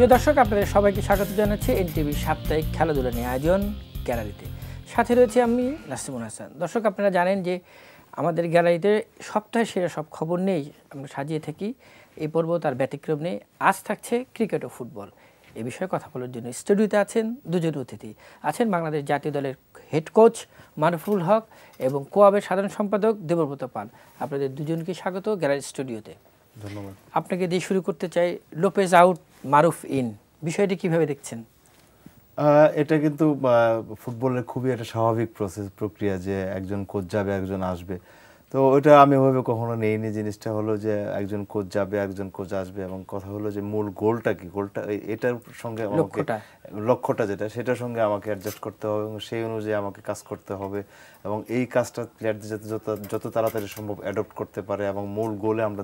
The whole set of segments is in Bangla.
প্রিয় দর্শক আপনাদের সবাইকে স্বাগত জানাচ্ছি এনটিভি সাপ্তাহিক খেলাধুলা নিয়ে আয়োজন গ্যালারিতে সাথে রয়েছে আমি নাসিমুল হাসান দর্শক আপনারা জানেন যে আমাদের গ্যালারিতে সপ্তাহে সেরা সব খবর নেই আমরা সাজিয়ে থাকি এই পর্ব তার ব্যতিক্রম নেই আজ থাকছে ক্রিকেট ও ফুটবল এ বিষয়ে কথা বলার জন্য স্টুডিওতে আছেন দুজন অতিথি আছেন বাংলাদেশ জাতীয় দলের হেড কোচ মানফুল হক এবং কোয়াবের সাধারণ সম্পাদক দেবব্রত পাল আপনাদের দুজনকে স্বাগত গ্যালারি স্টুডিওতে ধন্যবাদ আপনাকে দিয়ে শুরু করতে চাই লোপেজ আউট মারুফ ইন বিষয়টি কিভাবে দেখছেন এটা কিন্তু ফুটবলের খুবই একটা স্বাভাবিক প্রসেস প্রক্রিয়া যে একজন কোচ যাবে একজন আসবে তো ওইটা আমি ওইভাবে কখনো নেইনি জিনিসটা হলো যে একজন কোচ যাবে একজন কোচ আসবে এবং কথা হলো যে মূল গোলটা কি গোলটা এটার সঙ্গে আমাকে লক্ষ্যটা যেটা সেটার সঙ্গে আমাকে অ্যাডজাস্ট করতে হবে এবং সেই অনুযায়ী আমাকে কাজ করতে হবে এবং এই কাজটা প্লেয়ারদের যাতে যত যত তাড়াতাড়ি সম্ভব অ্যাডপ্ট করতে পারে এবং মূল গোলে আমরা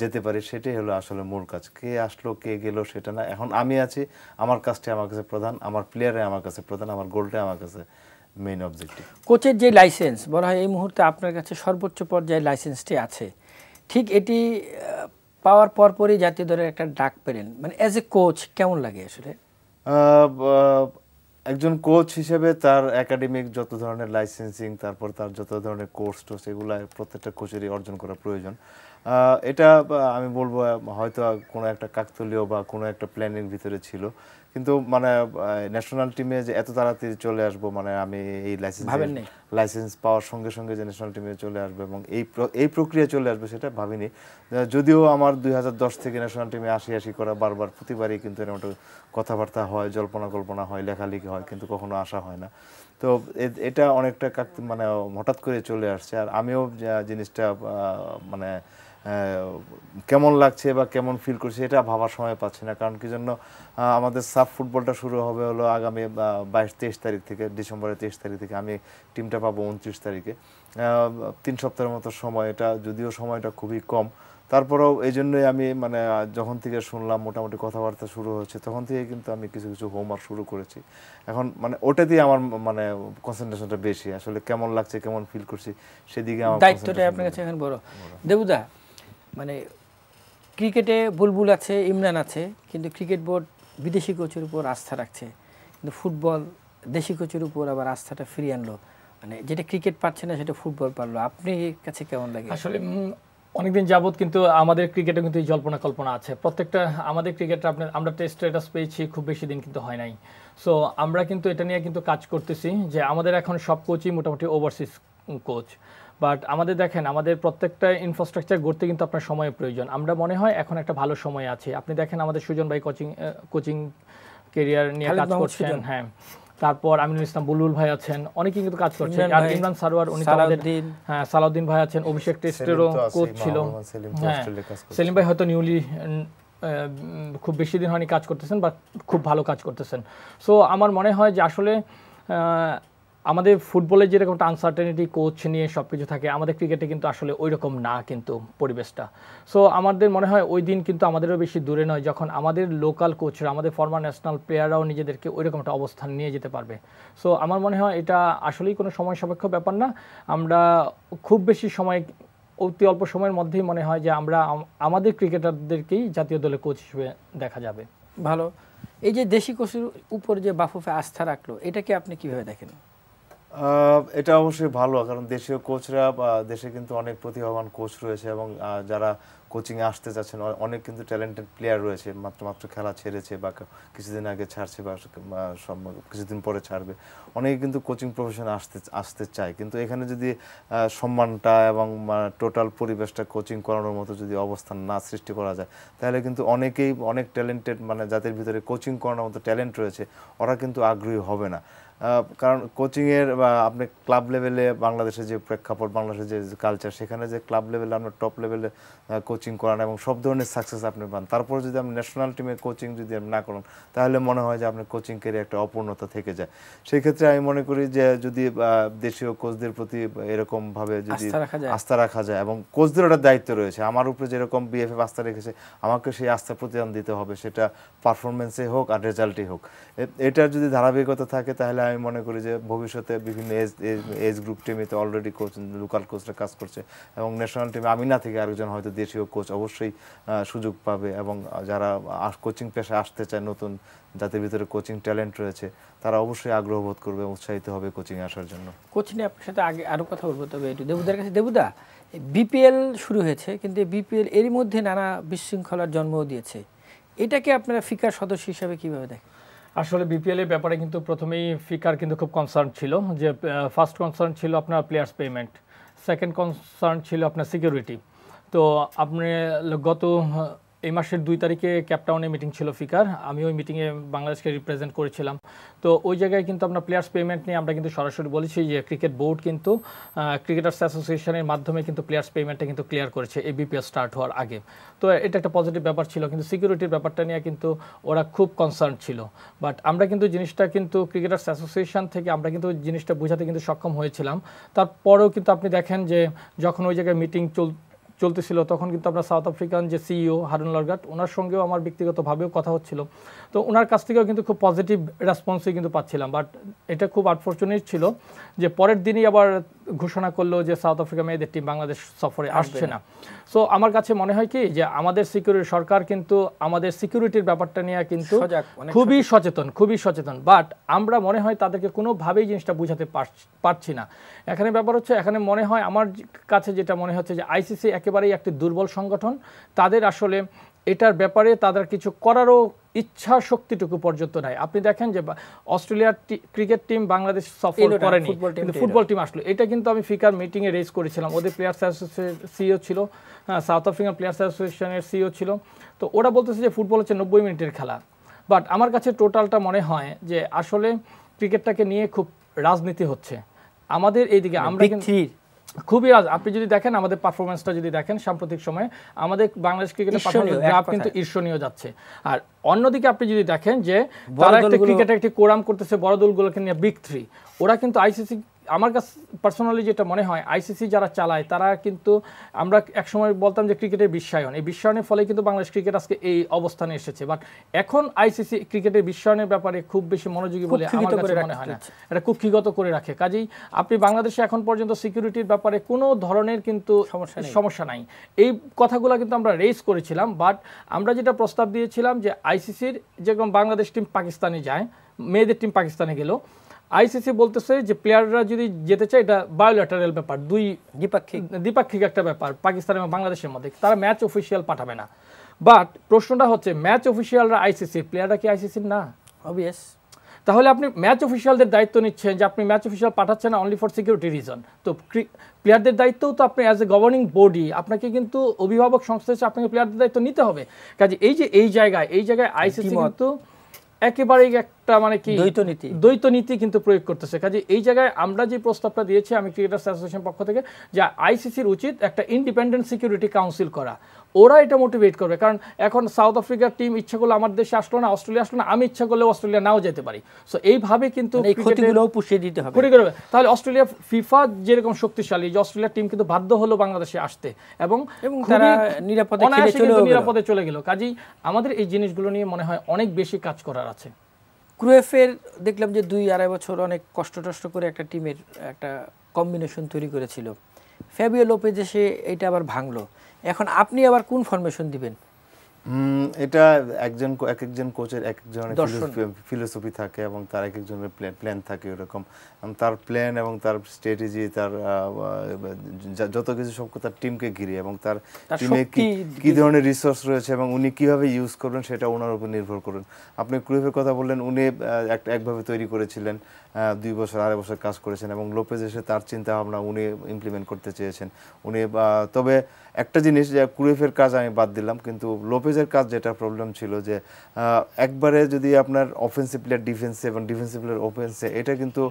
যেতে পারি সেটাই হলো আসলে মূল কাজ কে আসলো কে গেল সেটা না এখন আমি আছি আমার কাজটাই আমার কাছে প্রধান আমার প্লেয়ারে আমার কাছে প্রধান আমার গোলটাই আমার কাছে মেইন অবজেক্টিভ কোচের যে লাইসেন্স বলা হয় এই মুহূর্তে আপনার কাছে সর্বোচ্চ পর্যায়ে লাইসেন্সটি আছে ঠিক এটি পাওয়ার পরই জাতীয় দলের একটা ডাক পেলেন মানে অ্যাজ এ কোচ কেমন লাগে আসলে একজন কোচ হিসেবে তার একাডেমিক যত ধরনের লাইসেন্সিং তারপর তার যত ধরনের কোর্স টোর্স এগুলো প্রত্যেকটা কোচেরই অর্জন করা প্রয়োজন এটা আমি বলবো হয়তো কোনো একটা কাকতলীয় বা কোনো একটা প্ল্যানের ভিতরে ছিল কিন্তু মানে ন্যাশনাল টিমে যে এত তাড়াতাড়ি চলে আসব মানে আমি এই লাইসেন্স লাইসেন্স পাওয়ার সঙ্গে সঙ্গে যে ন্যাশনাল টিমে চলে আসবে এবং এই এই প্রক্রিয়া চলে আসবে সেটা ভাবিনি যদিও আমার দুই থেকে ন্যাশনাল টিমে আসি আসি করা বারবার প্রতিবারই কিন্তু এর একটা কথাবার্তা হয় জল্পনা কল্পনা হয় লেখালেখি হয় কিন্তু কখনো আসা হয় না তো এটা অনেকটা মানে হঠাৎ করে চলে আসছে আর আমিও জিনিসটা মানে কেমন লাগছে বা কেমন ফিল করছে এটা ভাবার সময় পাচ্ছি না কারণ কি জন্য আমাদের সাফ ফুটবলটা শুরু হবে হলো আগামী বাইশ তেইশ তারিখ থেকে ডিসেম্বরের তেইশ তারিখ থেকে আমি টিমটা পাবো উনত্রিশ তারিখে তিন সপ্তাহের মতো সময় এটা যদিও সময়টা খুবই কম তারপরেও এই জন্যই আমি মানে যখন থেকে শুনলাম মোটামুটি কথাবার্তা শুরু হচ্ছে তখন থেকে কিন্তু আমি কিছু কিছু হোমওয়ার্ক শুরু করেছি এখন মানে ওটা দিয়ে আমার মানে কনসেন্ট্রেশনটা বেশি আসলে কেমন লাগছে কেমন ফিল করছি সেদিকে আমার দায়িত্বটা আপনার কাছে এখন বড় দেবুদা মানে ক্রিকেটে বুলবুল আছে ইমরান আছে কিন্তু ক্রিকেট বোর্ড বিদেশি কোচের উপর আস্থা রাখছে কিন্তু ফুটবল দেশি কোচের উপর আবার আস্থাটা ফিরিয়ে আনলো মানে যেটা ক্রিকেট পারছে না সেটা ফুটবল পারলো আপনি কাছে কেমন লাগে আসলে অনেকদিন যাবৎ কিন্তু আমাদের ক্রিকেটে কিন্তু এই জল্পনা কল্পনা আছে প্রত্যেকটা আমাদের ক্রিকেটটা আপনার আমরা টেস্ট স্ট্যাটাস পেয়েছি খুব বেশি দিন কিন্তু হয় নাই সো আমরা কিন্তু এটা নিয়ে কিন্তু কাজ করতেছি যে আমাদের এখন সব কোচই মোটামুটি ওভারসিজ কোচ বাট আমাদের দেখেন আমাদের প্রত্যেকটা ইনফ্রাস্ট্রাকচার গড়তে কিন্তু আপনার সময়ের প্রয়োজন আমরা মনে হয় এখন একটা ভালো সময় আছে আপনি দেখেন আমাদের সুজন ভাই কোচিং কোচিং কেরিয়ার নিয়ে কাজ করছেন হ্যাঁ তারপর আমিনুল ইসলাম বুলবুল ভাই আছেন অনেকেই কিন্তু কাজ করছেন আর ইমরান সারোয়ার উনি হ্যাঁ সালাউদ্দিন ভাই আছেন অভিষেক টেস্টেরও কোচ ছিল হ্যাঁ। সেলিম ভাই হয়তো নিউলি খুব বেশি দিন হয়নি কাজ করতেছেন বা খুব ভালো কাজ করতেছেন সো আমার মনে হয় যে আসলে আমাদের ফুটবলে যেরকম একটা আনসার্টেনিটি কোচ নিয়ে সব কিছু থাকে আমাদের ক্রিকেটে কিন্তু আসলে ওই রকম না কিন্তু পরিবেশটা সো আমাদের মনে হয় ওই দিন কিন্তু আমাদেরও বেশি দূরে নয় যখন আমাদের লোকাল কোচরা আমাদের ফর্মার ন্যাশনাল প্লেয়াররাও নিজেদেরকে ওই রকম একটা অবস্থান নিয়ে যেতে পারবে সো আমার মনে হয় এটা আসলেই কোনো সময় সাপেক্ষ ব্যাপার না আমরা খুব বেশি সময় অতি অল্প সময়ের মধ্যেই মনে হয় যে আমরা আমাদের ক্রিকেটারদেরকেই জাতীয় দলে কোচ হিসেবে দেখা যাবে ভালো এই যে দেশি কোচের উপর যে বাফুফে আস্থা রাখলো এটাকে আপনি কিভাবে দেখেন এটা অবশ্যই ভালো কারণ দেশীয় কোচরা বা দেশে কিন্তু অনেক প্রতিভাবান কোচ রয়েছে এবং যারা কোচিংয়ে আসতে চাচ্ছেন অনেক কিন্তু ট্যালেন্টেড প্লেয়ার রয়েছে মাত্র মাত্র খেলা ছেড়েছে বা কিছুদিন আগে ছাড়ছে বা কিছুদিন পরে ছাড়বে অনেকে কিন্তু কোচিং প্রফেশনে আসতে আসতে চায় কিন্তু এখানে যদি সম্মানটা এবং টোটাল পরিবেশটা কোচিং করানোর মতো যদি অবস্থান না সৃষ্টি করা যায় তাহলে কিন্তু অনেকেই অনেক ট্যালেন্টেড মানে যাদের ভিতরে কোচিং করানোর মতো ট্যালেন্ট রয়েছে ওরা কিন্তু আগ্রহী হবে না কারণ কোচিংয়ের বা আপনি ক্লাব লেভেলে বাংলাদেশে যে প্রেক্ষাপট বাংলাদেশের যে কালচার সেখানে যে ক্লাব লেভেলে আপনার টপ লেভেলে কোচিং করান এবং সব ধরনের সাকসেস আপনি পান তারপর যদি আপনি ন্যাশনাল টিমে কোচিং যদি আপনি না করেন তাহলে মনে হয় যে আপনার কোচিং কেরিয়ার একটা অপূর্ণতা থেকে যায় সেই ক্ষেত্রে আমি মনে করি যে যদি দেশীয় কোচদের প্রতি এরকমভাবে যদি আস্থা রাখা যায় এবং কোচদের একটা দায়িত্ব রয়েছে আমার উপরে যেরকম বিএফএফ আস্থা রেখেছে আমাকে সেই আস্থা প্রতিদান দিতে হবে সেটা পারফরমেন্সে হোক আর রেজাল্টই হোক এটার যদি ধারাবাহিকতা থাকে তাহলে আমি মনে করি যে ভবিষ্যতে বিভিন্ন এজ এজ গ্রুপ তো অলরেডি কোচ লোকাল কোচরা কাজ করছে এবং ন্যাশনাল টিমে আমি না থেকে আরেকজন হয়তো দেশীয় কোচ অবশ্যই সুযোগ পাবে এবং যারা কোচিং পেশায় আসতে চায় নতুন যাদের ভিতরে কোচিং ট্যালেন্ট রয়েছে তারা অবশ্যই আগ্রহ বোধ করবে উৎসাহিত হবে কোচিং আসার জন্য কোচিং আপনার সাথে আগে আরও কথা বলবো তবে একটু দেবুদার কাছে দেবুদা বিপিএল শুরু হয়েছে কিন্তু বিপিএল এরই মধ্যে নানা বিশৃঙ্খলার জন্মও দিয়েছে এটাকে আপনারা ফিকার সদস্য হিসাবে কিভাবে দেখেন আসলে বিপিএল এর ব্যাপারে কিন্তু প্রথমেই ফিকার কিন্তু খুব কনসার্ন ছিল যে ফার্স্ট কনসার্ন ছিল আপনার প্লেয়ার্স পেমেন্ট সেকেন্ড কনসার্ন ছিল আপনার সিকিউরিটি তো আপনি গত এই মাসের দুই তারিখে ক্যাপটাউনে মিটিং ছিল ফিকার আমি ওই মিটিংয়ে বাংলাদেশকে রিপ্রেজেন্ট করেছিলাম তো ওই জায়গায় কিন্তু আমরা প্লেয়ার্স পেমেন্ট নিয়ে আমরা কিন্তু সরাসরি বলেছি যে ক্রিকেট বোর্ড কিন্তু ক্রিকেটার্স অ্যাসোসিয়েশনের মাধ্যমে কিন্তু প্লেয়ার্স পেমেন্টটা কিন্তু ক্লিয়ার করেছে এ বিপিএল স্টার্ট হওয়ার আগে তো এটা একটা পজিটিভ ব্যাপার ছিল কিন্তু সিকিউরিটির ব্যাপারটা নিয়ে কিন্তু ওরা খুব কনসার্ন ছিল বাট আমরা কিন্তু জিনিসটা কিন্তু ক্রিকেটার্স অ্যাসোসিয়েশন থেকে আমরা কিন্তু জিনিসটা বোঝাতে কিন্তু সক্ষম হয়েছিলাম তারপরেও কিন্তু আপনি দেখেন যে যখন ওই জায়গায় মিটিং চল চলতেছিল তখন কিন্তু আপনার সাউথ আফ্রিকান যে সিইও হারুন লরগাট ওনার সঙ্গেও আমার ব্যক্তিগতভাবেও কথা হচ্ছিল তো ওনার কাছ থেকেও কিন্তু খুব পজিটিভ রেসপন্সই কিন্তু পাচ্ছিলাম বাট এটা খুব আনফর্চুনেট ছিল যে পরের দিনই আবার ঘোষণা করলো যে সাউথ আফ্রিকা মেয়েদের টিম বাংলাদেশ সফরে আসছে না সো আমার কাছে মনে হয় কি যে আমাদের সিকিউরিটি সরকার কিন্তু আমাদের সিকিউরিটির ব্যাপারটা নিয়ে কিন্তু খুবই সচেতন খুবই সচেতন বাট আমরা মনে হয় তাদেরকে কোনোভাবেই জিনিসটা বুঝাতে পারছি না এখানে ব্যাপার হচ্ছে এখানে মনে হয় আমার কাছে যেটা মনে হচ্ছে যে আইসিসি একেবারেই একটি দুর্বল সংগঠন তাদের আসলে এটার ব্যাপারে তাদের কিছু করারও ইচ্ছা শক্তিটুকু পর্যন্ত নাই আপনি দেখেন যে অস্ট্রেলিয়ার ক্রিকেট টিম বাংলাদেশ সফর করেনি কিন্তু ফুটবল টিম আসলো এটা কিন্তু আমি ফিকার মিটিংয়ে রেজ করেছিলাম ওদের প্লেয়ার্স অ্যাসোসিয়েশন সিও ছিল সাউথ আফ্রিকান প্লেয়ার্স অ্যাসোসিয়েশনের সিও ছিল তো ওরা বলতেছে যে ফুটবল হচ্ছে নব্বই মিনিটের খেলা বাট আমার কাছে টোটালটা মনে হয় যে আসলে ক্রিকেটটাকে নিয়ে খুব রাজনীতি হচ্ছে আমাদের এইদিকে মানে আমরা খুবই আপনি যদি দেখেন আমাদের পারফরমেন্সটা যদি দেখেন সাম্প্রতিক সময়ে আমাদের বাংলাদেশ ক্রিকেটের পারফরমেন্স গ্রাফ কিন্তু ঈর্ষণীয় যাচ্ছে আর অন্যদিকে আপনি যদি দেখেন যে তারা একটা ক্রিকেটে একটি কোরাম করতেছে বড় দলগুলোকে নিয়ে বিগ থ্রি ওরা কিন্তু আইসিসি আমার কাছে পার্সোনালি যেটা মনে হয় আইসিসি যারা চালায় তারা কিন্তু আমরা একসময় বলতাম যে ক্রিকেটের বিশ্বায়ন এই বিশ্বায়নের ফলে কিন্তু বাংলাদেশ ক্রিকেট আজকে এই অবস্থানে এসেছে বাট এখন আইসিসি ক্রিকেটের বিশ্বায়নের ব্যাপারে খুব বেশি মনোযোগী বলে আমার কাছে মনে হয় না এটা কুক্ষিগত করে রাখে কাজেই আপনি বাংলাদেশে এখন পর্যন্ত সিকিউরিটির ব্যাপারে কোনো ধরনের কিন্তু সমস্যা নাই এই কথাগুলো কিন্তু আমরা রেজ করেছিলাম বাট আমরা যেটা প্রস্তাব দিয়েছিলাম যে আইসিসির যেরকম বাংলাদেশ টিম পাকিস্তানে যায় মেয়েদের টিম পাকিস্তানে গেল আইসিসি বলতেছে যে প্লেয়াররা যদি যেতে চায় এটা বায়োলেটারেল ব্যাপার দুই দ্বিপাক্ষিক দ্বিপাক্ষিক একটা ব্যাপার পাকিস্তান এবং বাংলাদেশের মধ্যে তারা ম্যাচ অফিসিয়াল পাঠাবে না বাট প্রশ্নটা হচ্ছে ম্যাচ অফিসিয়ালরা আইসিসি প্লেয়াররা কি আইসিসির না অবভিয়াস তাহলে আপনি ম্যাচ অফিসিয়ালদের দায়িত্ব নিচ্ছেন যে আপনি ম্যাচ অফিসিয়াল পাঠাচ্ছেন না অনলি ফর সিকিউরিটি রিজন তো প্লেয়ারদের দায়িত্বও তো আপনি অ্যাজ এ গভর্নিং বডি আপনাকে কিন্তু অভিভাবক সংস্থা হিসেবে আপনাকে প্লেয়ারদের দায়িত্ব নিতে হবে কাজে এই যে এই জায়গায় এই জায়গায় আইসিসি কিন্তু একেবারেই একটা মানে কি দ্বৈত নীতি দ্বৈত নীতি কিন্তু প্রয়োগ করতেছে কাজে এই জায়গায় আমরা যে প্রস্তাবটা দিয়েছি আমি ক্রিকেটার্স অ্যাসোসিয়েশন পক্ষ থেকে যে আইসিসির উচিত একটা ইন্ডিপেন্ডেন্ট সিকিউরিটি কাউন্সিল করা ওরা এটা মোটিভেট করবে কারণ এখন সাউথ আফ্রিকার টিম ইচ্ছা করলে আমার দেশে আসলো না অস্ট্রেলিয়া আসলো না আমি ইচ্ছা করলে অস্ট্রেলিয়া নাও যেতে পারি সো এইভাবে কিন্তু মানে তাহলে অস্ট্রেলিয়া ফিফা যেরকম শক্তিশালী যে অস্ট্রেলিয়ার টিম কিন্তু বাধ্য হলো বাংলাদেশে আসতে এবং তারা নিরাপদে চলে গেল কাজেই আমাদের এই জিনিসগুলো নিয়ে মনে হয় অনেক বেশি কাজ করার আছে ক্রুয়েফের দেখলাম যে দুই আড়াই বছর অনেক কষ্ট টষ্ট করে একটা টিমের একটা কম্বিনেশন তৈরি করেছিল ফ্যাবিও লোপেজে সে এটা আবার ভাঙলো এখন আপনি আবার কোন ফরমেশন দিবেন এটা একজন এক একজন কোচের এক এক জনের ফিলোসফি থাকে এবং তার এক একজনের প্ল্যান থাকে ওরকম তার প্ল্যান এবং তার স্ট্র্যাটেজি তার যত কিছু সব তার টিমকে ঘিরে এবং তার টিমে কি ধরনের রিসোর্স রয়েছে এবং উনি কিভাবে ইউজ করবেন সেটা ওনার উপর নির্ভর করুন আপনি ক্রুইফের কথা বললেন উনি একভাবে তৈরি করেছিলেন দুই বছর আড়াই বছর কাজ করেছেন এবং লোপেজ এসে তার চিন্তা ভাবনা উনি ইমপ্লিমেন্ট করতে চেয়েছেন উনি তবে একটা জিনিস যে ক্রুইফের কাজ আমি বাদ দিলাম কিন্তু লোপেজ পারভেজের কাজ যেটা প্রবলেম ছিল যে একবারে যদি আপনার অফেন্সিভ প্লেয়ার ডিফেন্সে এবং ডিফেন্সিভ প্লেয়ার অফেন্সে এটা কিন্তু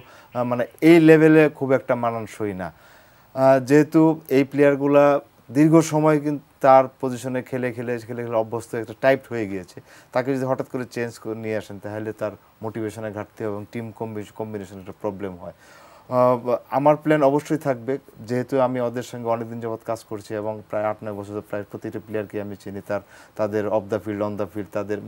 মানে এই লেভেলে খুব একটা মানানসই না যেহেতু এই প্লেয়ারগুলা দীর্ঘ সময় কিন্তু তার পজিশনে খেলে খেলে খেলে খেলে অভ্যস্ত একটা টাইট হয়ে গিয়েছে তাকে যদি হঠাৎ করে চেঞ্জ করে নিয়ে আসেন তাহলে তার মোটিভেশনে ঘাটতি হবে এবং টিম কম্বিনেশন একটা প্রবলেম হয় আমার প্ল্যান অবশ্যই থাকবে যেহেতু আমি ওদের সঙ্গে অনেকদিন যাবৎ কাজ করছি এবং প্রায় আট নয় বছর প্রায় প্রতিটি প্লেয়ারকে আমি চিনি তার তাদের off the field on the field তাদের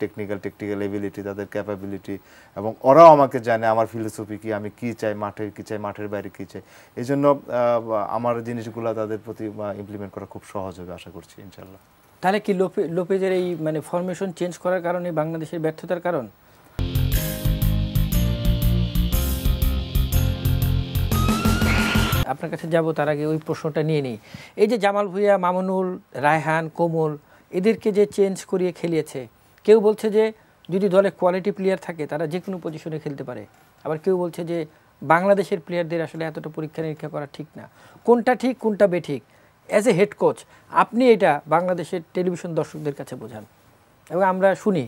টেকনিক্যাল টেকনিক্যাল এবিলিটি তাদের ক্যাপাবিলিটি এবং ওরাও আমাকে জানে আমার ফিলোসফি কী আমি কী চাই মাঠের কী চাই মাঠের বাইরে কী চাই এই জন্য আমার জিনিসগুলো তাদের প্রতি ইমপ্লিমেন্ট করা খুব সহজ হবে আশা করছি ইনশাল্লাহ তাহলে কি লোপেজের এই মানে ফরমেশন চেঞ্জ করার কারণে বাংলাদেশের ব্যর্থতার কারণ আপনার কাছে যাব তার আগে ওই প্রশ্নটা নিয়ে নিই এই যে জামাল ভুইয়া মামুনুল রায়হান কোমল এদেরকে যে চেঞ্জ করিয়ে খেলিয়েছে কেউ বলছে যে যদি দলে কোয়ালিটি প্লেয়ার থাকে তারা যে কোনো পজিশনে খেলতে পারে আবার কেউ বলছে যে বাংলাদেশের প্লেয়ারদের আসলে এতটা পরীক্ষা নিরীক্ষা করা ঠিক না কোনটা ঠিক কোনটা বেঠিক অ্যাজ এ হেড কোচ আপনি এটা বাংলাদেশের টেলিভিশন দর্শকদের কাছে বোঝান এবং আমরা শুনি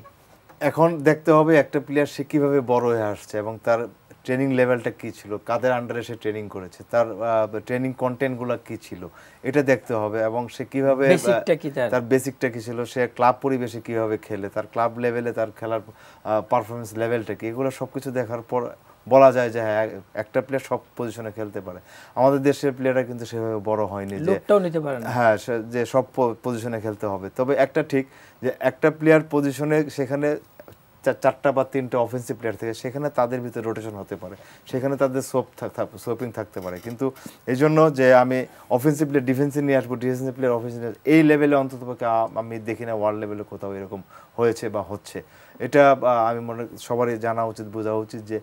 এখন দেখতে হবে একটা প্লেয়ার সে কীভাবে বড় হয়ে আসছে এবং তার ট্রেনিং লেভেলটা কী ছিল কাদের আন্ডারে সে ট্রেনিং করেছে তার ট্রেনিং কন্টেন্টগুলো কী ছিল এটা দেখতে হবে এবং সে কীভাবে তার বেসিকটা কী ছিল সে ক্লাব পরিবেশে কীভাবে খেলে তার ক্লাব লেভেলে তার খেলার পারফরমেন্স লেভেলটা কী এগুলো সব কিছু দেখার পর বলা যায় যে হ্যাঁ একটা প্লেয়ার সব পজিশনে খেলতে পারে আমাদের দেশের প্লেয়াররা কিন্তু সেভাবে বড় হয়নি যে হ্যাঁ যে সব পজিশনে খেলতে হবে তবে একটা ঠিক যে একটা প্লেয়ার পজিশনে সেখানে চারটা বা তিনটা অফেন্সিভ প্লেয়ার থেকে সেখানে তাদের ভিতরে রোটেশন হতে পারে সেখানে তাদের সোপ সোপিং থাকতে পারে কিন্তু এই জন্য যে আমি অফেন্সিভ প্লেয়ার ডিফেন্সিভ নিয়ে আসবো ডিফেন্সিভ প্লেয়ার অফেন্সিভ এই লেভেলে অন্তত আমি দেখি না ওয়ার্ল্ড লেভেলে কোথাও এরকম হয়েছে বা হচ্ছে এটা আমি মনে সবারই জানা উচিত বোঝা উচিত যে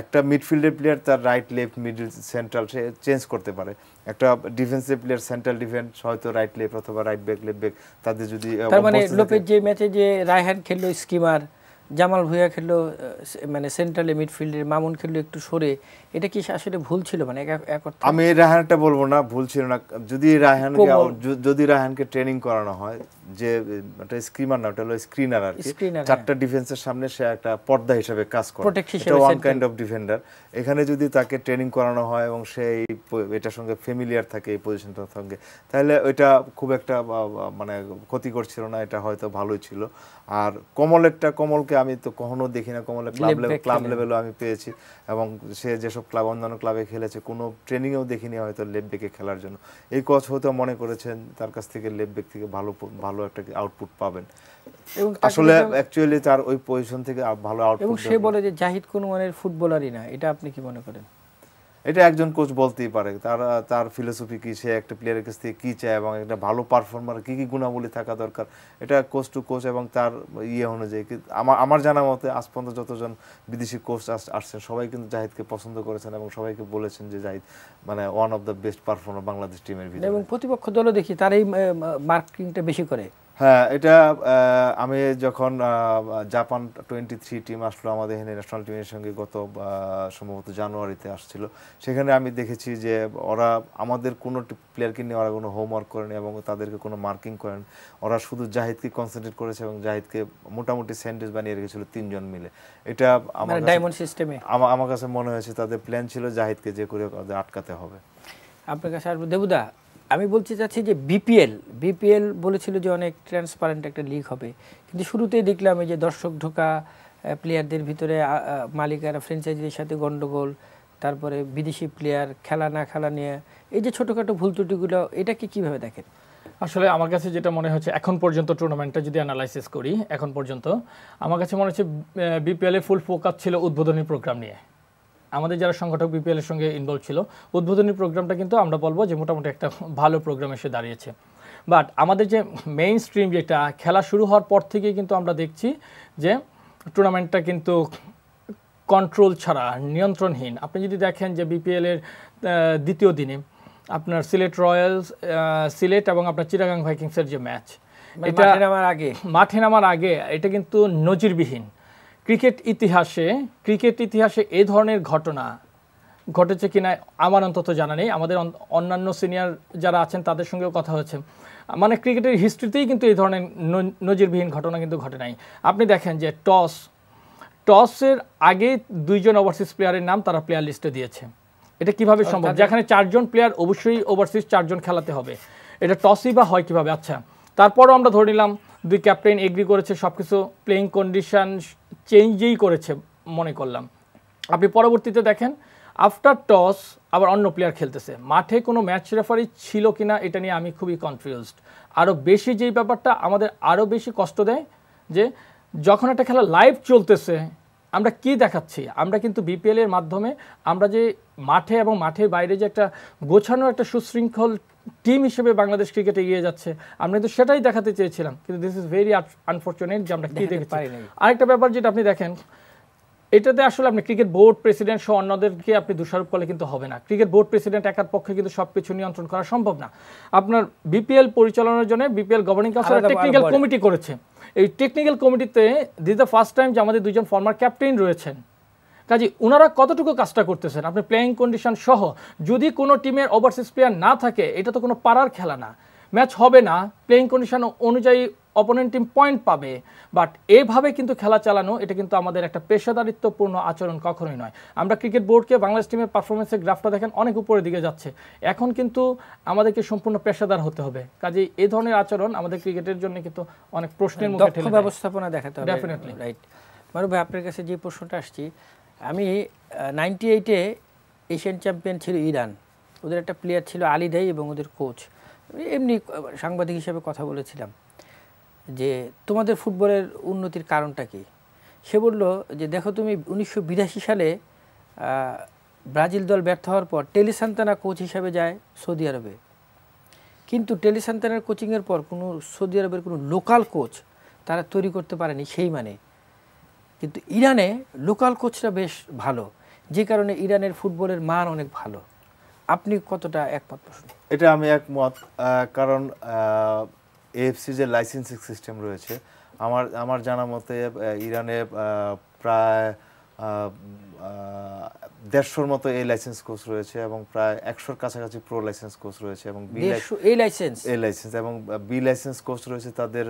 একটা মিডফিল্ডের প্লেয়ার তার রাইট লেফট মিডল সেন্ট্রাল সে চেঞ্জ করতে পারে একটা ডিফেন্সিভ প্লেয়ার সেন্ট্রাল ডিফেন্স হয়তো রাইট লেফট অথবা রাইট ব্যাক লেফট ব্যাক তাদের যদি তার মানে লোপের যে ম্যাচে যে রায়হান খেললো স্কিমার জামাল ভুইয়া খেললো মানে সেন্ট্রালে মিডফিল্ডের মামুন খেললো একটু সরে এটা কি আসলে ভুল ছিল মানে আমি রায়হানটা বলবো না ভুল ছিল না যদি রায়হান যদি রায়হানকে ট্রেনিং করানো হয় যে একটা স্ক্রিমার না ওটা হলো স্ক্রিনার আর হ্যাঁ। চারটা ডিফেন্সের সামনে সে একটা পর্দা হিসেবে কাজ করে এটা ওয়ান কাইন্ড অফ ডিফেন্ডার এখানে যদি তাকে ট্রেনিং করানো হয় এবং সে এই এটার সঙ্গে ফ্যামিলিয়ার থাকে এই পজিশনটার সঙ্গে তাহলে ওইটা খুব একটা মানে ক্ষতিকর ছিল না এটা হয়তো ভালোই ছিল আর কমলেরটা কমলকে আমি তো কখনো দেখি না কমলা ক্লাব লেভেল ক্লাব লেভেলও আমি পেয়েছি এবং সে যেসব ক্লাব অন্যান্য ক্লাবে খেলেছে কোনো ট্রেনিংও দেখিনি হয়তো লেপবেকে খেলার জন্য এই কোচ হয়তো মনে করেছেন তার কাছ থেকে লেপবেক থেকে ভালো ভালো একটা আউটপুট পাবেন আসলে অ্যাকচুয়ালি তার ওই পজিশন থেকে ভালো আউটপুট সে বলে যে জাহিদ কোনো মানের ফুটবলারই না এটা আপনি কি মনে করেন এটা একজন কোচ বলতেই পারে তার তার ফিলোসফি কী সে একটা প্লেয়ারের কাছ থেকে কী চায় এবং একটা ভালো পারফর্মার কী কী গুণাবলী থাকা দরকার এটা কোচ টু কোচ এবং তার ইয়ে অনুযায়ী আমার আমার জানা মতে আজ পর্যন্ত যতজন বিদেশি কোচ আসছেন সবাই কিন্তু জাহিদকে পছন্দ করেছেন এবং সবাইকে বলেছেন যে জাহিদ মানে one of the best performer Bangladesh টিমের ভিতরে এবং প্রতিপক্ষ দলও দেখি তার এই মার্কিংটা বেশি করে হ্যাঁ এটা আমি যখন জাপান টোয়েন্টি থ্রি টিম আসলো আমাদের এখানে ন্যাশনাল টিমের সঙ্গে গত সম্ভবত জানুয়ারিতে আসছিল সেখানে আমি দেখেছি যে ওরা আমাদের কোনো প্লেয়ারকে নিয়ে ওরা কোনো হোমওয়ার্ক করেনি এবং তাদেরকে কোনো মার্কিং করেন ওরা শুধু জাহিদকে কনসেন্ট্রেট করেছে এবং জাহিদকে মোটামুটি স্যান্ডেজ বানিয়ে রেখেছিল তিনজন মিলে এটা আমার ডায়মন্ড সিস্টেমে আমার কাছে মনে হয়েছে তাদের প্ল্যান ছিল জাহিদকে যে করে আটকাতে হবে আপনার কাছে আসবো দেবুদা আমি বলতে চাচ্ছি যে বিপিএল বিপিএল বলেছিল যে অনেক ট্রান্সপারেন্ট একটা লিগ হবে কিন্তু শুরুতেই দেখলাম এই যে দর্শক ঢোকা প্লেয়ারদের ভিতরে মালিকারা ফ্র্যাঞ্চাইজির সাথে গণ্ডগোল তারপরে বিদেশি প্লেয়ার খেলা না খেলা নিয়ে এই যে ছোটোখাটো ভুল ত্রুটিগুলো এটাকে কীভাবে দেখেন আসলে আমার কাছে যেটা মনে হচ্ছে এখন পর্যন্ত টুর্নামেন্টটা যদি অ্যানালাইসিস করি এখন পর্যন্ত আমার কাছে মনে হচ্ছে বিপিএলে ফুল ফোকাস ছিল উদ্বোধনী প্রোগ্রাম নিয়ে আমাদের যারা সংগঠক বিপিএল এর সঙ্গে ইনভলভ ছিল উদ্বোধনী প্রোগ্রামটা কিন্তু আমরা বলবো যে মোটামুটি একটা ভালো প্রোগ্রাম এসে দাঁড়িয়েছে বাট আমাদের যে মেইন স্ট্রিম যেটা খেলা শুরু হওয়ার পর থেকেই কিন্তু আমরা দেখছি যে টুর্নামেন্টটা কিন্তু কন্ট্রোল ছাড়া নিয়ন্ত্রণহীন আপনি যদি দেখেন যে বিপিএলের দ্বিতীয় দিনে আপনার সিলেট রয়্যালস সিলেট এবং আপনার চিরাগাং ভাইকিংসের যে ম্যাচ মানে এটা নামার আগে মাঠে নামার আগে এটা কিন্তু নজিরবিহীন ক্রিকেট ইতিহাসে ক্রিকেট ইতিহাসে এ ধরনের ঘটনা ঘটেছে কিনা আমার অন্তত জানা নেই আমাদের অন্যান্য সিনিয়র যারা আছেন তাদের সঙ্গেও কথা হয়েছে মানে ক্রিকেটের হিস্ট্রিতেই কিন্তু এই ধরনের নজিরবিহীন ঘটনা কিন্তু ঘটে নাই আপনি দেখেন যে টস টসের আগে দুইজন ওভারসিজ প্লেয়ারের নাম তারা প্লেয়ার লিস্টে দিয়েছে এটা কিভাবে সম্ভব যেখানে চারজন প্লেয়ার অবশ্যই ওভারসিজ চারজন খেলাতে হবে এটা টসই বা হয় কিভাবে আচ্ছা তারপরও আমরা ধরে নিলাম দুই ক্যাপ্টেন এগ্রি করেছে সব কিছু প্লেয়িং কন্ডিশন চেঞ্জেই করেছে মনে করলাম আপনি পরবর্তীতে দেখেন আফটার টস আবার অন্য প্লেয়ার খেলতেছে মাঠে কোনো ম্যাচ রেফারি ছিল কি না এটা নিয়ে আমি খুবই কনফিউজড আরও বেশি যেই ব্যাপারটা আমাদের আরও বেশি কষ্ট দেয় যে যখন একটা খেলা লাইভ চলতেছে আমরা কি দেখাচ্ছি আমরা কিন্তু বিপিএলের মাধ্যমে আমরা যে মাঠে এবং মাঠের বাইরে যে একটা গোছানো একটা সুশৃঙ্খল টিম হিসেবে বাংলাদেশ ক্রিকেটে এগিয়ে যাচ্ছে আমরা কিন্তু সেটাই দেখাতে চেয়েছিলাম কিন্তু দিস ইজ ভেরি আনফর্চুনেট যে আমরা কি দেখেছি আরেকটা ব্যাপার যেটা আপনি দেখেন এটাতে আসলে আপনি ক্রিকেট বোর্ড প্রেসিডেন্ট সহ অন্যদেরকে আপনি দোষারোপ করলে কিন্তু হবে না ক্রিকেট বোর্ড প্রেসিডেন্ট একার পক্ষে কিন্তু সব কিছু নিয়ন্ত্রণ করা সম্ভব না আপনার বিপিএল পরিচালনার জন্য BPL governing council technical committee করেছে এই টেকনিক্যাল কমিটিতে দিস দ্য ফার্স্ট টাইম যে আমাদের দুজন ফর্মার ক্যাপ্টেন রয়েছেন কাজে ওনারা কতটুকু কাজটা করতেছেন আপনি প্লেয়িং কন্ডিশন সহ যদি কোনো টিমের ওভারসিজ প্লেয়ার না থাকে এটা তো কোনো পাড়ার খেলা না ম্যাচ হবে না প্লেয়িং কন্ডিশন অনুযায়ী অপোনেন্ট টিম পয়েন্ট পাবে বাট এভাবে কিন্তু খেলা চালানো এটা কিন্তু আমাদের একটা পেশাদারিত্বপূর্ণ আচরণ কখনোই নয় আমরা ক্রিকেট বোর্ডকে বাংলাদেশ টিমের পারফরমেন্সের গ্রাফটা দেখেন অনেক উপরে দিকে যাচ্ছে এখন কিন্তু আমাদেরকে সম্পূর্ণ পেশাদার হতে হবে কাজে এ ধরনের আচরণ আমাদের ক্রিকেটের জন্য কিন্তু অনেক প্রশ্নের হ্যাঁ, মুখে ব্যবস্থাপনা দেখাতে হবে ডেফিনেটলি রাইট মারু ভাই আপনার কাছে যে প্রশ্নটা আসছি আমি নাইনটি এইটে এশিয়ান চ্যাম্পিয়ন ছিল ইরান ওদের একটা প্লেয়ার ছিল আলি দেই এবং ওদের কোচ এমনি সাংবাদিক হিসেবে কথা বলেছিলাম যে তোমাদের ফুটবলের উন্নতির কারণটা কি সে বলল যে দেখো তুমি উনিশশো সালে ব্রাজিল দল ব্যর্থ হওয়ার পর টেলিসান্তানা কোচ হিসাবে যায় সৌদি আরবে কিন্তু টেলিসান্তানার কোচিংয়ের পর কোনো সৌদি আরবের কোনো লোকাল কোচ তারা তৈরি করতে পারেনি সেই মানে কিন্তু ইরানে লোকাল কোচরা বেশ ভালো যে কারণে ইরানের ফুটবলের মান অনেক ভালো আপনি কতটা একমত প্রশ্ন এটা আমি একমত কারণ এফসি যে লাইসেন্সিং সিস্টেম রয়েছে আমার আমার জানা মতে ইরানে প্রায় দেড়শোর মতো এই লাইসেন্স কোর্স রয়েছে এবং প্রায় একশোর কাছাকাছি প্রো লাইসেন্স কোর্স রয়েছে এবং বি লাইসেন্স এই লাইসেন্স এবং বি লাইসেন্স কোর্স রয়েছে তাদের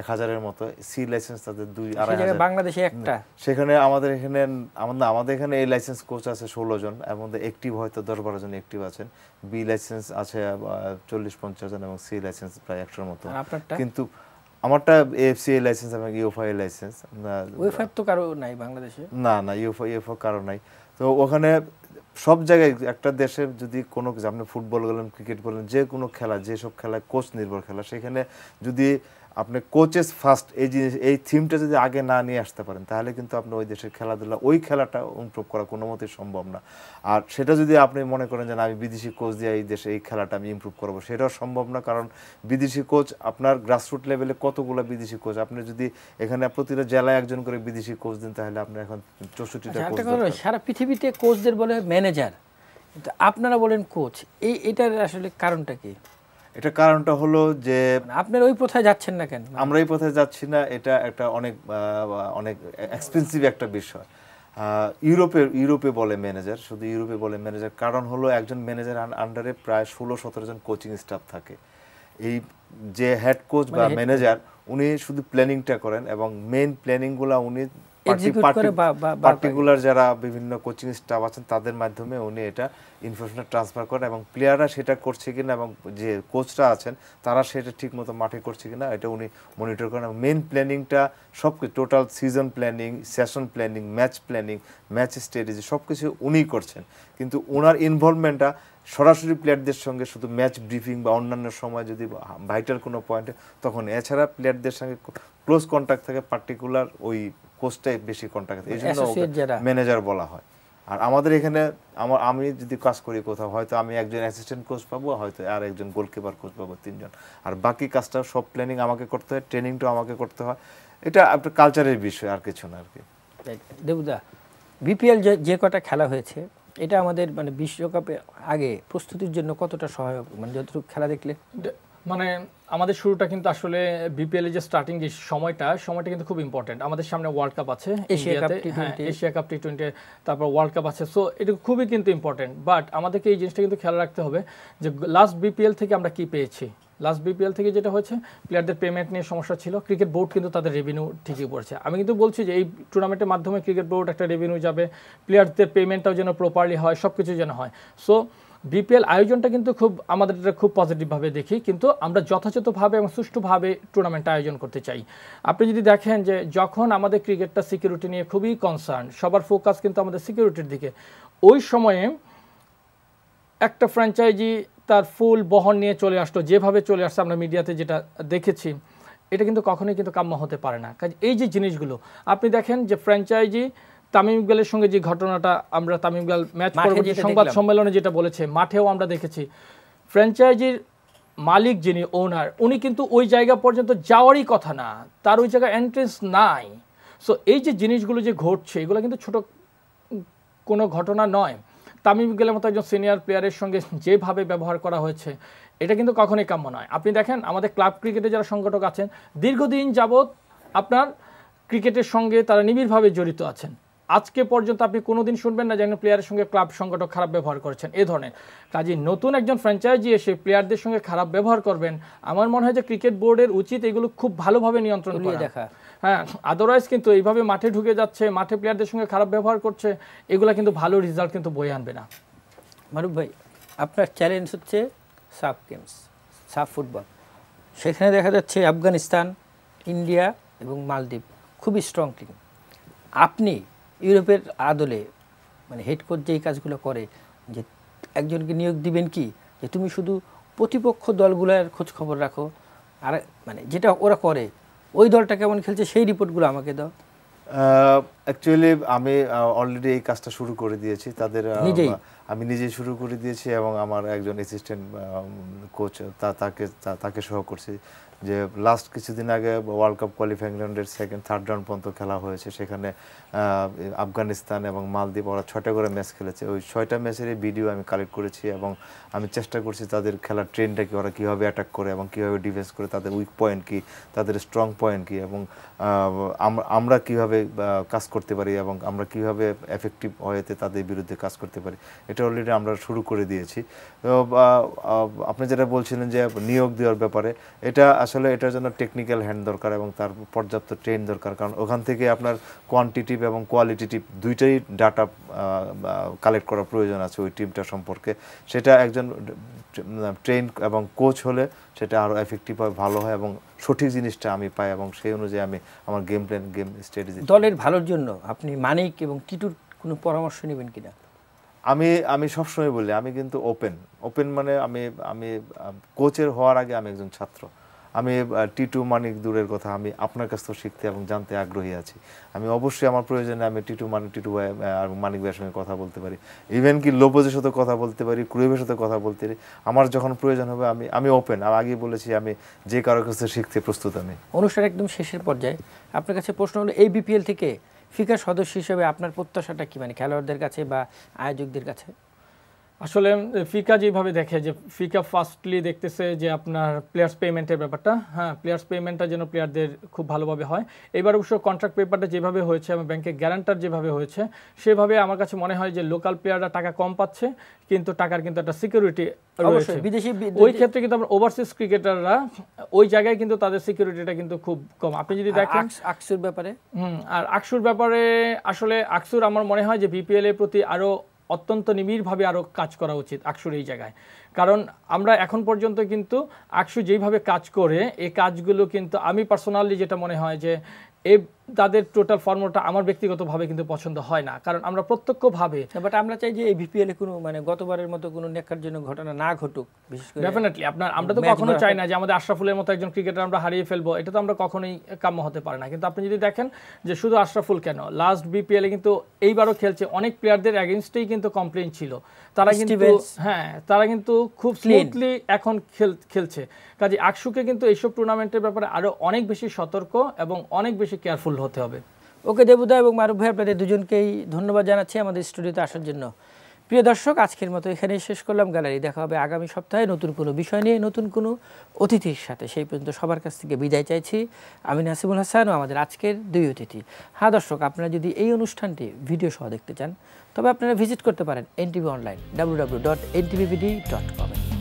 এক হাজারের মতো সি লাইসেন্স তাদের দুই আড়াই বাংলাদেশে একটা সেখানে আমাদের এখানে আমাদের আমাদের এখানে এই লাইসেন্স কোর্স আছে ষোলো জন এবং মধ্যে একটিভ হয়তো দশ বারো জন একটিভ আছেন বি লাইসেন্স আছে চল্লিশ পঞ্চাশ জন এবং সি লাইসেন্স প্রায় একশোর মতো কিন্তু আমারটা এফসিএ লাইসেন্স এবং ইউফাই লাইসেন্স ইউফা তো কারো নাই বাংলাদেশে না না ইউফা ইউফা কারো নাই তো ওখানে সব জায়গায় একটা দেশে যদি কোনো আপনি ফুটবল বলেন ক্রিকেট বলেন যে কোনো খেলা যেসব খেলা কোচ নির্ভর খেলা সেখানে যদি আপনি কোচেস ফার্স্ট এই জিনিস এই থিমটা যদি আগে না নিয়ে আসতে পারেন তাহলে কিন্তু আপনি ওই দেশের খেলাধুলা ওই খেলাটা ইমপ্রুভ করা কোনো মতেই সম্ভব না আর সেটা যদি আপনি মনে করেন যে না আমি বিদেশি কোচ দিয়ে এই দেশে এই খেলাটা আমি ইমপ্রুভ করবো সেটাও সম্ভব না কারণ বিদেশি কোচ আপনার গ্রাসরুট লেভেলে কতগুলো বিদেশি কোচ আপনি যদি এখানে প্রতিটা জেলায় একজন করে বিদেশি কোচ দিন তাহলে আপনি এখন চৌষট্টিটা আচ্ছা, সারা পৃথিবীতে কোচদের বলে ম্যানেজার আপনারা বলেন কোচ এই এটার আসলে কারণটা কি এটা কারণটা হলো যে আপনার ওই প্রথায় যাচ্ছেন না কেন আমরা এই প্রথায় যাচ্ছি না এটা একটা অনেক অনেক এক্সপেন্সিভ একটা বিষয় ইউরোপের ইউরোপে বলে ম্যানেজার শুধু ইউরোপে বলে ম্যানেজার কারণ হলো একজন ম্যানেজার আন্ডারে প্রায় ষোলো সতেরো জন কোচিং স্টাফ থাকে এই যে হেড মানে কোচ বা ম্যানেজার উনি শুধু প্ল্যানিংটা করেন এবং মেন প্ল্যানিংগুলো উনি পার্টিকুলার যারা বিভিন্ন কোচিং স্টাফ আছেন তাদের মাধ্যমে উনি এটা ইনফরমেশন ট্রান্সফার করেন এবং প্লেয়াররা সেটা করছে কিনা এবং যে কোচরা আছেন তারা সেটা ঠিক মতো মাঠে করছে কিনা এটা উনি মনিটর করেন এবং মেন প্ল্যানিংটা সব total season planning session planning match planning match strategy সব কিছু উনিই করছেন কিন্তু ওনার ইনভলভমেন্টটা সরাসরি প্লেয়ারদের সঙ্গে শুধু ম্যাচ ব্রিফিং বা অন্যান্য সময় যদি ভাইটাল কোনো পয়েন্টে তখন এছাড়া প্লেয়ারদের সঙ্গে ক্লোজ কন্ট্যাক্ট থাকে পার্টিকুলার ওই কোচটাই বেশি কন্ট্রাক্ট এই জন্য ম্যানেজার বলা হয় আর আমাদের এখানে আমার আমি যদি কাজ করি কোথাও হয়তো আমি একজন অ্যাসিস্ট্যান্ট কোচ পাবো হয়তো আর একজন গোলকিপার কোচ পাবো তিনজন আর বাকি কাজটা সব প্ল্যানিং আমাকে করতে হয় ট্রেনিংটাও আমাকে করতে হয় এটা একটা কালচারের বিষয় আর কিছু না আর কি দেবুদা বিপিএল যে কটা খেলা হয়েছে এটা আমাদের মানে বিশ্বকাপে আগে প্রস্তুতির জন্য কতটা সহায়ক মানে যতটুকু খেলা দেখলে মানে আমাদের শুরুটা কিন্তু আসলে বিপিএল এর যে স্টার্টিং যে সময়টা সময়টা কিন্তু খুব ইম্পর্টেন্ট আমাদের সামনে ওয়ার্ল্ড কাপ আছে এশিয়া কাপ টি হ্যাঁ, টোয়েন্টি তারপর ওয়ার্ল্ড কাপ আছে সো এটা খুবই কিন্তু ইম্পর্টেন্ট বাট আমাদেরকে এই জিনিসটা কিন্তু খেয়াল রাখতে হবে যে লাস্ট বিপিএল থেকে আমরা কি পেয়েছি লাস্ট বিপিএল থেকে যেটা হয়েছে প্লেয়ারদের পেমেন্ট নিয়ে সমস্যা ছিল ক্রিকেট বোর্ড কিন্তু তাদের রেভিনিউ ঠিকই পড়েছে আমি কিন্তু বলছি যে এই টুর্নামেন্টের মাধ্যমে ক্রিকেট বোর্ড একটা রেভিনিউ যাবে প্লেয়ারদের পেমেন্টটাও যেন প্রপারলি হয় সব কিছু যেন হয় সো বিপিএল আয়োজনটা কিন্তু খুব আমাদের এটা খুব পজিটিভভাবে দেখি কিন্তু আমরা যথাযথভাবে এবং সুষ্ঠুভাবে টুর্নামেন্ট আয়োজন করতে চাই আপনি যদি দেখেন যে যখন আমাদের ক্রিকেটটা সিকিউরিটি নিয়ে খুবই কনসার্ন সবার ফোকাস কিন্তু আমাদের সিকিউরিটির দিকে ওই সময়ে একটা ফ্র্যাঞ্চাইজি তার ফুল বহন নিয়ে চলে আসলো যেভাবে চলে আসছে আমরা মিডিয়াতে যেটা দেখেছি এটা কিন্তু কখনোই কিন্তু কাম্য হতে পারে না কাজ এই যে জিনিসগুলো আপনি দেখেন যে ফ্র্যাঞ্চাইজি তামিম ইকবালের সঙ্গে যে ঘটনাটা আমরা তামিম ইকবাল ম্যাচ পরবর্তী সংবাদ সম্মেলনে যেটা বলেছে মাঠেও আমরা দেখেছি ফ্র্যাঞ্চাইজির মালিক যিনি ওনার উনি কিন্তু ওই জায়গা পর্যন্ত যাওয়ারই কথা না তার ওই জায়গায় এন্ট্রেন্স নাই সো এই যে জিনিসগুলো যে ঘটছে এগুলো কিন্তু ছোট কোনো ঘটনা নয় তামিম ইকবালের মতো একজন সিনিয়র প্লেয়ারের সঙ্গে যেভাবে ব্যবহার করা হয়েছে এটা কিন্তু কখনোই কাম্য নয় আপনি দেখেন আমাদের ক্লাব ক্রিকেটে যারা সংগঠক আছেন দীর্ঘদিন যাবৎ আপনার ক্রিকেটের সঙ্গে তারা নিবিড়ভাবে জড়িত আছেন আজকে পর্যন্ত আপনি কোনোদিন শুনবেন না যে একজন প্লেয়ারের সঙ্গে ক্লাব সংগঠক খারাপ ব্যবহার করেছেন এ ধরনের কাজে নতুন একজন ফ্র্যাঞ্চাইজি এসে প্লেয়ারদের সঙ্গে খারাপ ব্যবহার করবেন আমার মনে হয় যে ক্রিকেট বোর্ডের উচিত এগুলো খুব ভালোভাবে নিয়ন্ত্রণ করে দেখা হ্যাঁ আদারওয়াইজ কিন্তু এইভাবে মাঠে ঢুকে যাচ্ছে মাঠে প্লেয়ারদের সঙ্গে খারাপ ব্যবহার করছে এগুলো কিন্তু ভালো রেজাল্ট কিন্তু বয়ে আনবে না মারুফ ভাই আপনার চ্যালেঞ্জ হচ্ছে সাফ গেমস সাফ ফুটবল সেখানে দেখা যাচ্ছে আফগানিস্তান ইন্ডিয়া এবং মালদ্বীপ খুবই স্ট্রং টিম আপনি ইউরোপের আদলে মানে হেড কোচ যেই কাজগুলো করে যে একজনকে নিয়োগ দিবেন কি যে তুমি শুধু প্রতিপক্ষ দলগুলোর খোঁজ খবর রাখো আর মানে যেটা ওরা করে ওই দলটা কেমন খেলছে সেই রিপোর্টগুলো আমাকে দাও অ্যাকচুয়ালি আমি অলরেডি এই কাজটা শুরু করে দিয়েছি তাদের আমি নিজে শুরু করে দিয়েছি এবং আমার একজন অ্যাসিস্ট্যান্ট কোচ তাকে তাকে সহ করছি যে লাস্ট কিছুদিন আগে ওয়ার্ল্ড কাপ কোয়ালিফাই ইংল্যান্ডের সেকেন্ড থার্ড রাউন্ড পর্যন্ত খেলা হয়েছে সেখানে আফগানিস্তান এবং মালদ্বীপ ওরা ছয়টা করে ম্যাচ খেলেছে ওই ছয়টা ম্যাচেরই ভিডিও আমি কালেক্ট করেছি এবং আমি চেষ্টা করছি তাদের খেলার ট্রেনটা কি ওরা কীভাবে অ্যাটাক করে এবং কীভাবে ডিফেন্স করে তাদের উইক পয়েন্ট কী তাদের স্ট্রং পয়েন্ট কী এবং আমরা কিভাবে কাজ করতে পারি এবং আমরা কিভাবে এফেক্টিভ হয়েতে তাদের বিরুদ্ধে কাজ করতে পারি এটা অলরেডি আমরা শুরু করে দিয়েছি তো আপনি যেটা বলছিলেন যে নিয়োগ দেওয়ার ব্যাপারে এটা আসলে এটার জন্য টেকনিক্যাল হ্যান্ড দরকার এবং তার পর্যাপ্ত ট্রেন দরকার কারণ ওখান থেকে আপনার কোয়ান্টিটিভ এবং কোয়ালিটিটিভ দুইটাই ডাটা কালেক্ট করার প্রয়োজন আছে ওই টিমটা সম্পর্কে সেটা একজন ট্রেন এবং কোচ হলে সেটা আরও এফেক্টিভ হয় ভালো হয় এবং সঠিক জিনিসটা আমি পাই এবং সেই অনুযায়ী আমি আমার গেম প্ল্যান গেম স্ট্র্যাটেজি দলের ভালোর জন্য আপনি মানিক এবং টিটুর কোনো পরামর্শ নেবেন কিনা আমি আমি সবসময় বলি আমি কিন্তু ওপেন ওপেন মানে আমি আমি কোচের হওয়ার আগে আমি একজন ছাত্র আমি টিটু মানিক দূরের কথা আমি আপনার কাছ থেকে শিখতে এবং জানতে আগ্রহী আছি আমি অবশ্যই আমার প্রয়োজনে আমি টিটু মানিক টিটু ভাই আর মানিক ভাইয়ের সঙ্গে কথা বলতে পারি ইভেন কি লোপজের সাথে কথা বলতে পারি ক্রুয়েবের সাথে কথা বলতে পারি আমার যখন প্রয়োজন হবে আমি আমি ওপেন আর আগেই বলেছি আমি যে কারোর কাছ থেকে শিখতে প্রস্তুত আমি অনুষ্ঠান একদম শেষের পর্যায়ে আপনার কাছে প্রশ্ন হলো এই বিপিএল থেকে ফিকার সদস্য হিসেবে আপনার প্রত্যাশাটা কি মানে খেলোয়াড়দের কাছে বা আয়োজকদের কাছে আসলে ফিকা যেভাবে দেখে যে ফিকা ফার্স্টলি দেখতেছে যে আপনার প্লেয়ার্স পেমেন্টের ব্যাপারটা হ্যাঁ প্লেয়ার্স পেমেন্টটা যেন প্লেয়ারদের খুব ভালোভাবে হয় এবার অবশ্য কন্ট্রাক্ট পেপারটা যেভাবে হয়েছে আমার ব্যাংকের গ্যারান্টার যেভাবে হয়েছে সেভাবে আমার কাছে মনে হয় যে লোকাল প্লেয়াররা টাকা কম পাচ্ছে কিন্তু টাকার কিন্তু একটা সিকিউরিটি বিদেশি ওই ক্ষেত্রে কিন্তু আমার ওভারসিজ ক্রিকেটাররা ওই জায়গায় কিন্তু তাদের সিকিউরিটিটা কিন্তু খুব কম আপনি যদি দেখেন আকসুর ব্যাপারে হুম আর আকসুর ব্যাপারে আসলে আকসুর আমার মনে হয় যে বিপিএল এর প্রতি আরও অত্যন্ত নিবিড়ভাবে আরও কাজ করা উচিত আকসুর এই জায়গায় কারণ আমরা এখন পর্যন্ত কিন্তু আকসু যেইভাবে কাজ করে এই কাজগুলো কিন্তু আমি পার্সোনালি যেটা মনে হয় যে এ তাদের টোটাল ফর্মটা আমার ব্যক্তিগতভাবে কিন্তু পছন্দ হয় না কারণ আমরা প্রত্যক্ষভাবে বাট হ্যাঁ, আমরা চাই যে এই বিপিএল এ কোনো মানে গতবারের মতো কোনো নেকার জন্য ঘটনা না ঘটুক বিশেষ করে ডেফিনেটলি আপনার আমরা তো কখনো চাই না যে আমাদের আশরাফুলের মতো একজন ক্রিকেটার আমরা হারিয়ে ফেলবো এটা তো আমরা কখনোই কাম্য হতে পারে না কিন্তু আপনি যদি দেখেন যে শুধু আশরাফুল কেন লাস্ট বিপিএল এ কিন্তু এইবারও খেলছে অনেক প্লেয়ারদের এগেনস্টেই কিন্তু কমপ্লেন ছিল তারা কিন্তু হ্যাঁ তারা কিন্তু খুব স্মুথলি এখন খেলছে কাজে আকসুকে কিন্তু এইসব টুর্নামেন্টের ব্যাপারে আরো অনেক বেশি সতর্ক এবং অনেক বেশি কেয়ারফুল হতে হবে ওকে দেবুদা এবং মারুফ ভাই আপনাদের দুজনকেই ধন্যবাদ জানাচ্ছি আমাদের স্টুডিওতে আসার জন্য প্রিয় দর্শক আজকের মতো এখানেই শেষ করলাম গ্যালারি দেখা হবে আগামী সপ্তাহে নতুন কোনো বিষয় নিয়ে নতুন কোনো অতিথির সাথে সেই পর্যন্ত সবার কাছ থেকে বিদায় চাইছি আমি নাসিমুল হাসান ও আমাদের আজকের দুই অতিথি হ্যাঁ দর্শক আপনারা যদি এই অনুষ্ঠানটি ভিডিও সহ দেখতে চান তবে আপনারা ভিজিট করতে পারেন NTV online W W dot BD dot কমে